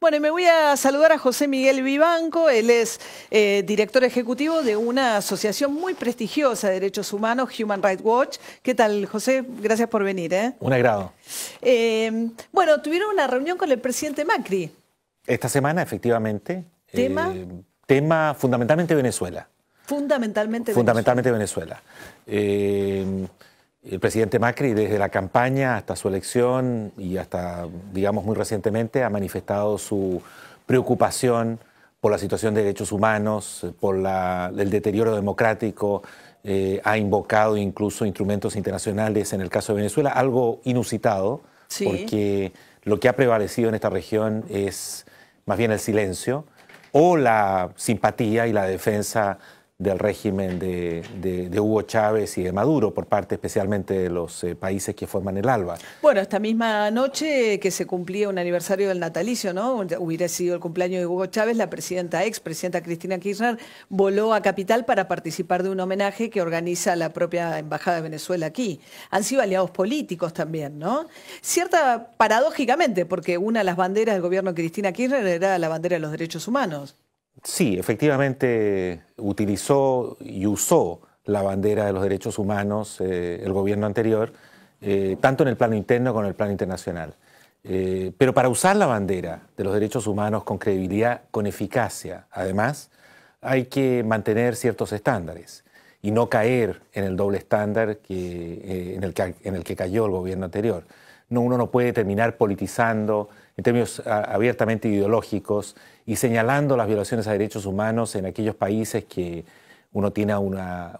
Bueno, y me voy a saludar a José Miguel Vivanco, él es eh, director ejecutivo de una asociación muy prestigiosa de derechos humanos, Human Rights Watch. ¿Qué tal, José? Gracias por venir. ¿eh? Un agrado. Eh, bueno, tuvieron una reunión con el presidente Macri. Esta semana, efectivamente. ¿Tema? tema fundamentalmente Venezuela. Fundamentalmente Venezuela. Fundamentalmente Venezuela el presidente Macri desde la campaña hasta su elección y hasta, digamos, muy recientemente ha manifestado su preocupación por la situación de derechos humanos, eh, por el deterioro democrático, eh, ha invocado incluso instrumentos internacionales en el caso de Venezuela, algo inusitado, porque lo que ha prevalecido en esta región es más bien el silencio o la simpatía y la defensa del régimen de, Hugo Chávez y de Maduro, por parte especialmente de los eh, países que forman el ALBA. Bueno, esta misma noche que se cumplía un aniversario del natalicio, ¿no? Hubiera sido el cumpleaños de Hugo Chávez, la presidenta, ex presidenta Cristina Kirchner, voló a Capital para participar de un homenaje que organiza la propia Embajada de Venezuela aquí. Han sido aliados políticos también, ¿no? Cierta, paradójicamente, porque una de las banderas del gobierno de Cristina Kirchner era la bandera de los derechos humanos sí, efectivamente utilizó y usó la bandera de los derechos humanos eh, el gobierno anterior, eh, tanto en el plano interno como en el plano internacional. Eh, pero para usar la bandera de los derechos humanos con credibilidad, con eficacia, además, hay que mantener ciertos estándares y no caer en el doble estándar en, el que, en el que cayó el gobierno anterior. No, uno no puede terminar politizando en términos ah, abiertamente ideológicos y señalando las violaciones a derechos humanos en aquellos países que uno tiene una,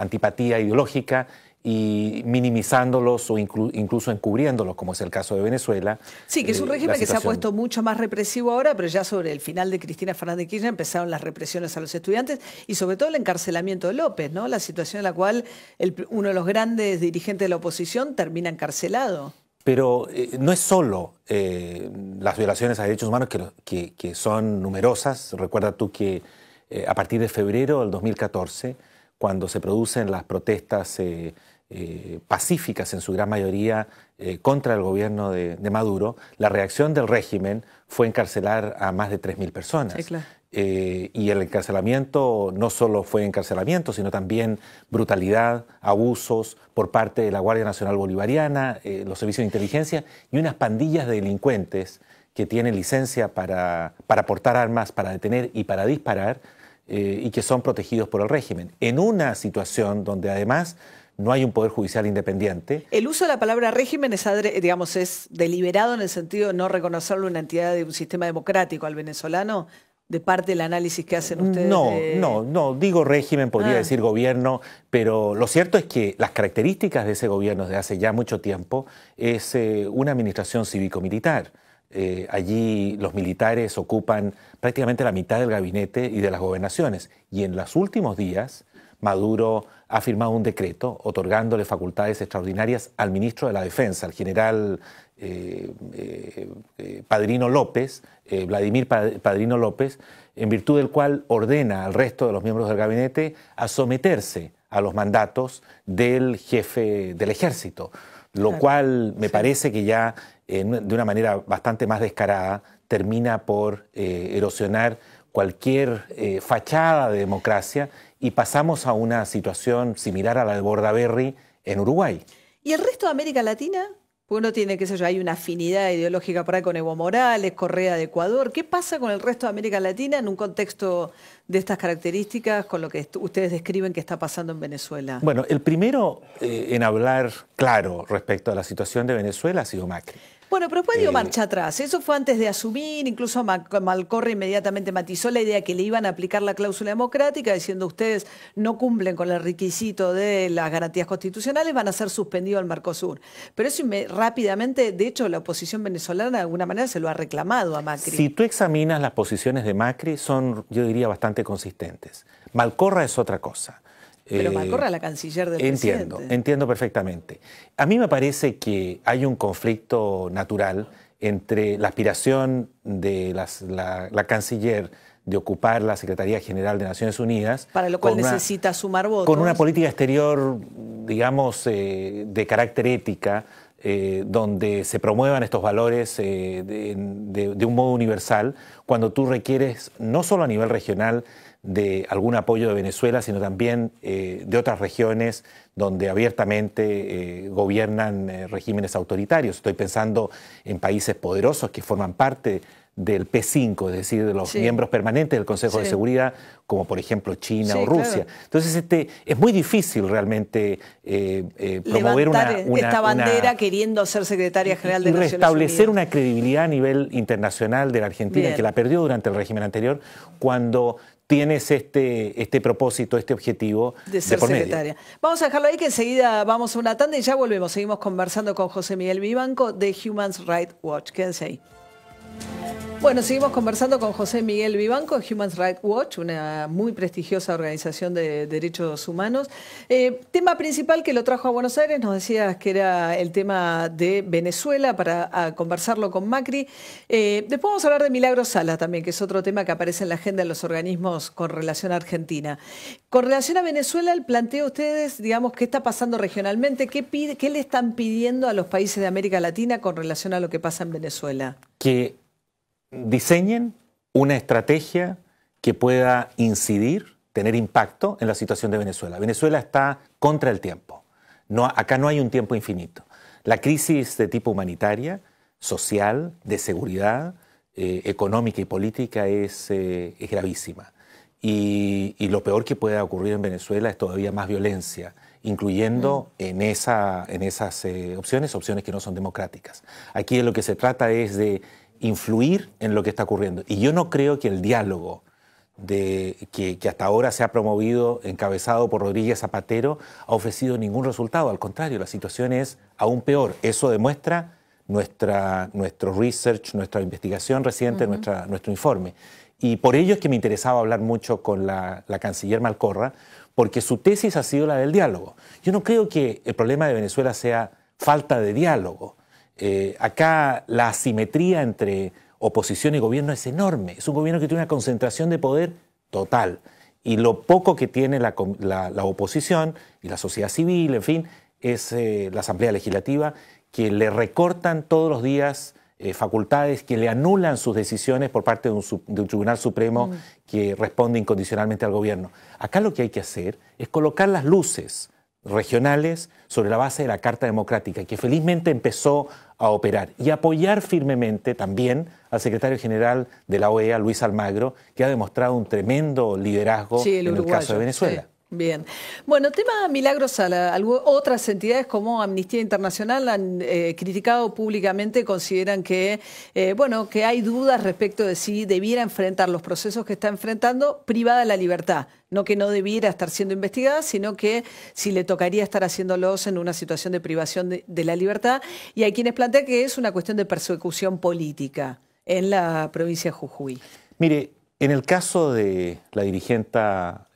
antipatía ideológica y minimizándolos o incluso encubriéndolos, como es el caso de Venezuela. Sí, que es un eh, régimen que se ha puesto mucho más represivo ahora, pero ya sobre el final de Cristina Fernández de Kirchner empezaron las represiones a los estudiantes y sobre todo el encarcelamiento de López, ¿no? La situación en la cual uno de los grandes dirigentes de la oposición termina encarcelado. Pero eh, no es solo eh, las violaciones a derechos humanos que, que, son numerosas. Recuerda tú que eh, a partir de febrero del 2014, cuando se producen las protestas eh, pacíficas en su gran mayoría eh, contra el gobierno de, Maduro, la reacción del régimen fue encarcelar a más de 3.000 personas. Eh, y el encarcelamiento no solo fue encarcelamiento, sino también brutalidad, abusos por parte de la Guardia Nacional Bolivariana, los servicios de inteligencia y unas pandillas de delincuentes que tienen licencia para, para portar armas, para detener y para disparar, y que son protegidos por el régimen. En una situación donde además no hay un poder judicial independiente. El uso de la palabra régimen es, digamos, es deliberado en el sentido de no reconocerlo una entidad de un sistema democrático al venezolano de parte del análisis que hacen ustedes. No, no, no, digo régimen, podría ah. decir gobierno, pero lo cierto es que las características de ese gobierno desde hace ya mucho tiempo es eh, una administración cívico-militar. Eh, allí los militares ocupan prácticamente la mitad del gabinete y de las gobernaciones. Y en los últimos días Maduro ha firmado un decreto otorgándole facultades extraordinarias al ministro de la Defensa, al general eh, eh, eh, Padrino López, Vladimir Padrino López, en virtud del cual ordena al resto de los miembros del gabinete a someterse a los mandatos del jefe del ejército, lo cual me parece que ya de una manera bastante más descarada termina por erosionar cualquier eh, fachada de democracia y pasamos a una situación similar a la de Bordaberry en Uruguay. ¿Y el resto de América Latina? Pues uno tiene, que sé yo, hay una afinidad ideológica para con Evo Morales, Correa de Ecuador. ¿Qué pasa con el resto de América Latina en un contexto de estas características, con lo que ustedes describen que está pasando en Venezuela? Bueno, el primero eh, en hablar claro respecto a la situación de Venezuela ha sido Macri. Bueno, pero después dio eh, marcha atrás. Eso fue antes de asumir. Incluso Malcorra inmediatamente matizó la idea que le iban a aplicar la cláusula democrática, diciendo ustedes no cumplen con el requisito de las garantías constitucionales, van a ser suspendidos al Mercosur. Pero eso rápidamente, de hecho, la oposición venezolana de alguna manera se lo ha reclamado a Macri. Si tú examinas las posiciones de Macri, son, yo diría, bastante consistentes. Malcorra es otra cosa. Pero me eh, Macorra la canciller de Entiendo, presidente. entiendo perfectamente. A mí me parece que hay un conflicto natural entre la aspiración de la, canciller de ocupar la Secretaría General de Naciones Unidas. Para lo cual necesita sumar votos. Con una política exterior, digamos, eh, de carácter ética, eh, donde se promuevan estos valores de, un modo universal, cuando tú requieres, no solo a nivel regional, de algún apoyo de Venezuela, sino también eh, de otras regiones donde abiertamente eh, gobiernan eh, regímenes autoritarios. Estoy pensando en países poderosos que forman parte del P5, es decir, de los miembros permanentes del Consejo de Seguridad, como por ejemplo China o Rusia. Entonces, este, es muy difícil realmente promover una, una, esta bandera queriendo ser secretaria general de y restablecer una credibilidad a nivel internacional de la Argentina que la perdió durante el régimen anterior cuando tienes este, este propósito, este objetivo. De ser secretaria. Vamos a dejarlo ahí que enseguida vamos a una tanda y ya volvemos. Seguimos conversando con José Miguel Vivanco de Human Rights Watch. Quédense ahí. Bueno, seguimos conversando con José Miguel Vivanco de Human Rights Watch, una muy prestigiosa organización de derechos humanos. Eh, tema principal que lo trajo a Buenos Aires, nos decías que era el tema de Venezuela para conversarlo con Macri. Eh, después vamos a hablar de Milagros Sala también, que es otro tema que aparece en la agenda de los organismos con relación a Argentina. Con relación a Venezuela, el planteo ustedes, digamos, qué está pasando regionalmente, qué, qué le están pidiendo a los países de América Latina con relación a lo que pasa en Venezuela. Que diseñen una estrategia que pueda incidir, tener impacto en la situación de Venezuela. Venezuela está contra el tiempo. acá no hay un tiempo infinito. La crisis de tipo humanitaria, social, de seguridad, eh, económica y política es, eh, gravísima. Y, lo peor que pueda ocurrir en Venezuela es todavía más violencia, incluyendo mm. en, esas eh, opciones opciones que no son democráticas. Aquí de lo que se trata es de influir en lo que está ocurriendo. Y yo no creo que el diálogo que, hasta ahora se ha promovido, encabezado por Rodríguez Zapatero, ha ofrecido ningún resultado. Al contrario, la situación es aún peor. Eso demuestra nuestra, nuestro research, nuestra investigación reciente, nuestro informe. Y por ello es que me interesaba hablar mucho con la, la canciller Malcorra, porque su tesis ha sido la del diálogo. Yo no creo que el problema de Venezuela sea falta de diálogo. Eh, acá la asimetría entre oposición y gobierno es enorme. Es un gobierno que tiene una concentración de poder total. Y lo poco que tiene la, oposición y la sociedad civil, en fin, es eh, la Asamblea Legislativa, que le recortan todos los días eh, facultades, que le anulan sus decisiones por parte de un, Tribunal Supremo mm. que responde incondicionalmente al gobierno. Acá lo que hay que hacer es colocar las luces regionales sobre la base de la Carta Democrática, que felizmente empezó a operar y apoyar firmemente también al secretario general de la OEA, Luis Almagro, que ha demostrado un tremendo liderazgo en el caso de Venezuela. Bien. Bueno, tema Milagros Otras entidades como Amnistía Internacional han eh, criticado públicamente, consideran que, eh, bueno, que hay dudas respecto de si debiera enfrentar los procesos que está enfrentando privada de la libertad. No que no debiera estar siendo investigada, sino que si le tocaría estar haciéndolos en una situación de privación de, de la libertad. Y hay quienes plantean que es una cuestión de persecución política en la provincia de Jujuy. Mire, en el caso de la dirigente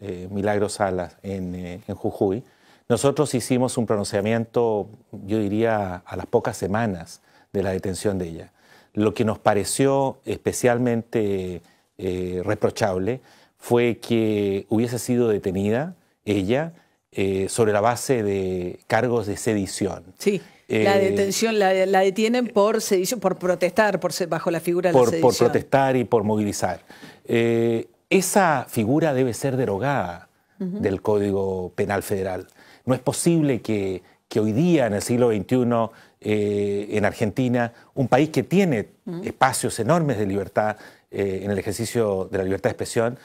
eh, Milagros Milagro Salas eh, en, Jujuy, nosotros hicimos un pronunciamiento, yo diría, a las pocas semanas de la detención de ella. Lo que nos pareció especialmente eh, reprochable fue que hubiese sido detenida ella sobre la base de cargos de sedición. Sí. La detención la, detienen por sedición, por protestar, por bajo la figura de la sedición. Por protestar y por movilizar. Eh, esa figura debe ser derogada del Código Penal Federal. No es posible que, hoy día, en el siglo XXI, eh, en Argentina, un país que tiene espacios enormes de libertad eh, en el ejercicio de la libertad de expresión,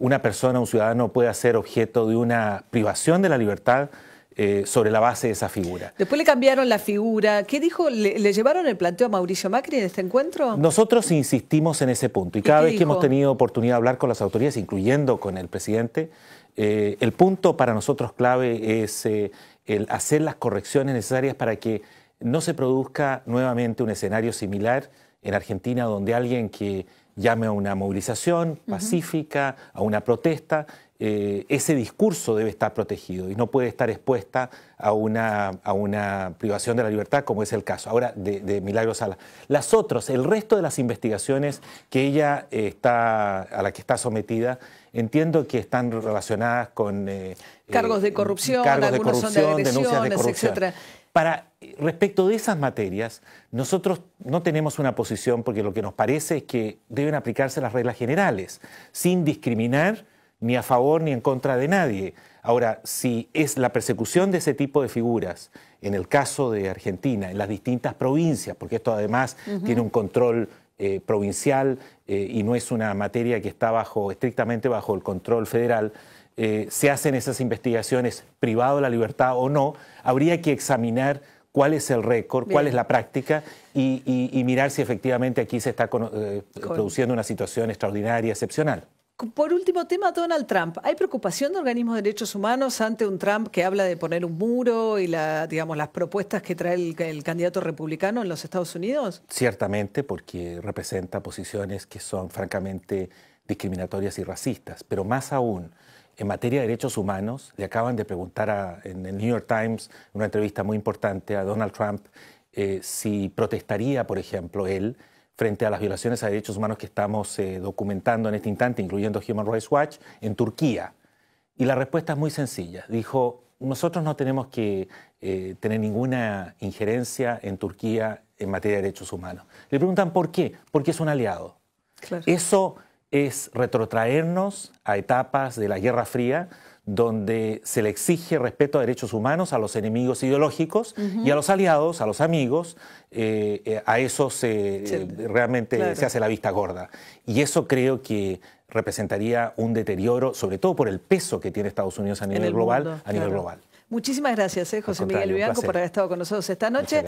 una persona, un ciudadano pueda ser objeto de una privación de la libertad eh, sobre la base de esa figura. Después le cambiaron la figura. ¿Qué dijo? ¿Le, llevaron el planteo a Mauricio Macri en este encuentro? Nosotros insistimos en ese punto y cada vez que hemos tenido oportunidad de hablar con las autoridades, incluyendo con el presidente, eh, el punto para nosotros clave es eh, el hacer las correcciones necesarias para que no se produzca nuevamente un escenario similar en Argentina donde alguien que llame a una movilización pacífica, a una protesta, eh, ese discurso debe estar protegido y no puede estar expuesta a una, a una privación de la libertad, como es el caso ahora de, Milagro Sala. Las otras, el resto de las investigaciones que ella eh, está, a la que está sometida, entiendo que están relacionadas con... Eh, cargos de corrupción, cargos de corrupción, denuncias de corrupción. Para, respecto de esas materias, nosotros no tenemos una posición porque lo que nos parece es que deben aplicarse las reglas generales, sin discriminar ni a favor ni en contra de nadie. Ahora, si es la persecución de ese tipo de figuras, en el caso de Argentina, en las distintas provincias, porque esto además tiene un control eh, provincial eh, y no es una materia que está bajo, estrictamente bajo el control federal, eh, se hacen esas investigaciones, privado la libertad o no, habría que examinar cuál es el récord, cuál es la práctica y, mirar si efectivamente aquí se está eh, produciendo una situación extraordinaria, excepcional. Por último tema, Donald Trump. ¿Hay preocupación de organismos de derechos humanos ante un Trump que habla de poner un muro y digamos, las propuestas que trae el candidato republicano en los Estados Unidos? Ciertamente, porque representa posiciones que son francamente discriminatorias y racistas, pero más aún, en materia de derechos humanos. Le acaban de preguntar en el New York Times, una entrevista muy importante a Donald Trump, eh, si protestaría, por ejemplo, él frente a las violaciones a derechos humanos que estamos eh, documentando en este instante, incluyendo Human Rights Watch, en Turquía. Y la respuesta es muy sencilla. Dijo, nosotros no tenemos que eh, tener ninguna injerencia en Turquía en materia de derechos humanos. Le preguntan por qué, porque es un aliado. Eso es retrotraernos a etapas de la Guerra Fría, donde se le exige respeto a derechos humanos a los enemigos ideológicos y a los aliados, a los amigos, eh, eh, a eso eh, realmente se hace la vista gorda. Y eso creo que representaría un deterioro, sobre todo por el peso que tiene Estados Unidos a nivel global. a nivel global. Muchísimas gracias, José Miguel Bianco, por haber estado con nosotros esta noche.